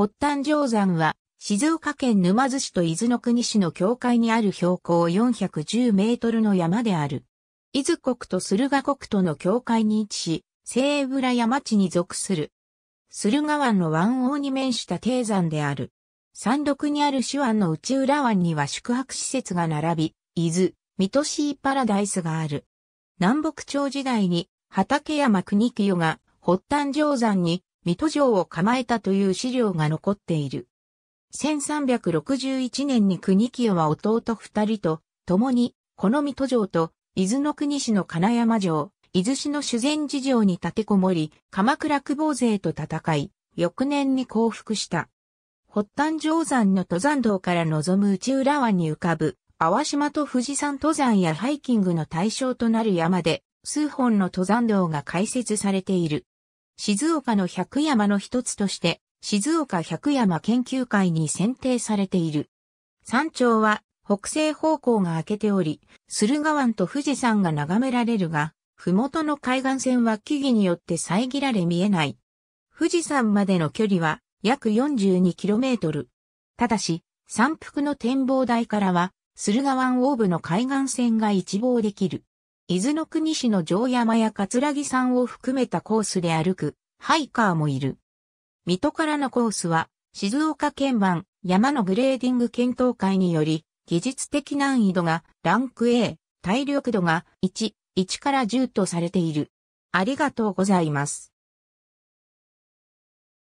発端定山は、静岡県沼津市と伊豆の国市の境界にある標高410メートルの山である。伊豆国と駿河国との境界に位置し、西浦山地に属する。駿河湾の湾王に面した低山である。山麓にある手湾の内浦湾には宿泊施設が並び、伊豆、水戸シーパラダイスがある。南北朝時代に、畠山国清が、発端定山に水戸城を構えたという資料が残っている。1361年に国清は弟二人と共に、この水戸城と伊豆の国市の金山城、伊豆市の修善寺城に立てこもり、鎌倉久保勢と戦い、翌年に降伏した。発端定山の登山道から望む内浦湾に浮かぶ、淡島と富士山登山やハイキングの対象となる山で、数本の登山道が開設されている。静岡の百山の一つとして、静岡百山研究会に選定されている。山頂は北西方向が開けており、駿河湾と富士山が眺められるが、麓の海岸線は木々によって遮られ見えない。富士山までの距離は約 42km。ただし、山腹の展望台からは、駿河湾大部の海岸線が一望できる。伊豆の国市の城山や葛城山を含めたコースで歩く、ハイカーもいる。水戸からのコースは、静岡県版山のグレーディング検討会により、技術的難易度がランク A、体力度が1、1から10とされている。ありがとうございます。